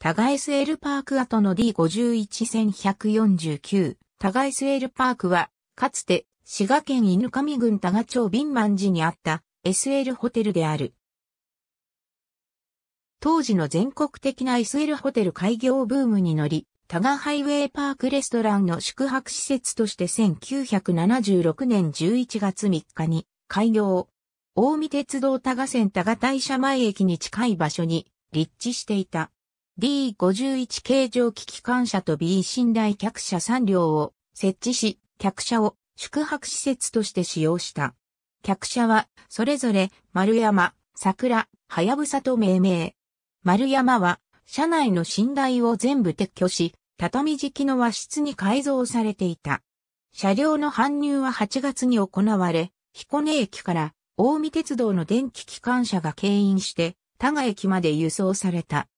ガエスエルパーク後の D51149。ガエスエルパークは、かつて、滋賀県犬上郡多賀町敏満寺にあった SL ホテルである。当時の全国的な SL ホテル開業ブームに乗り、タガハイウェイパークレストランの宿泊施設として1976年11月3日に開業。大見鉄道タガ線タガ大社前駅に近い場所に立地していた。D51 形状機機関車と B 寝台客車3両を設置し、客車を宿泊施設として使用した。客車は、それぞれ、丸山、桜、はやぶさと命名。丸山は、車内の寝台を全部撤去し、畳敷きの和室に改造されていた。車両の搬入は8月に行われ、彦根駅から、大見鉄道の電気機関車が牽引して、多賀駅まで輸送された。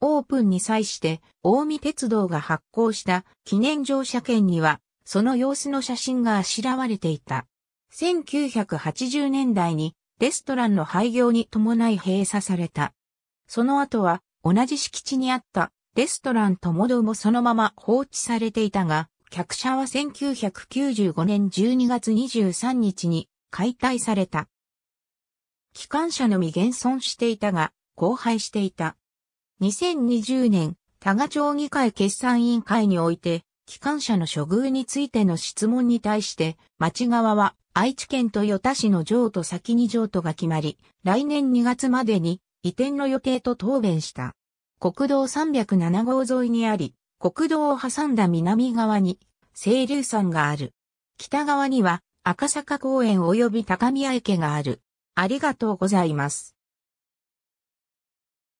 オープンに際して大見鉄道が発行した記念乗車券にはその様子の写真があしらわれていた。1980年代にレストランの廃業に伴い閉鎖された。その後は同じ敷地にあったレストランともどもそのまま放置されていたが、客車は1995年12月23日に解体された。機関車のみ現存していたが、荒廃していた。2020年、多賀町議会決算委員会において、機関車の処遇についての質問に対して、町側は愛知県豊田市の譲渡先に譲渡が決まり、来年2月までに移転の予定と答弁した。国道307号沿いにあり、国道を挟んだ南側に、清流山がある。北側には赤坂公園及び高宮池がある。ありがとうございます。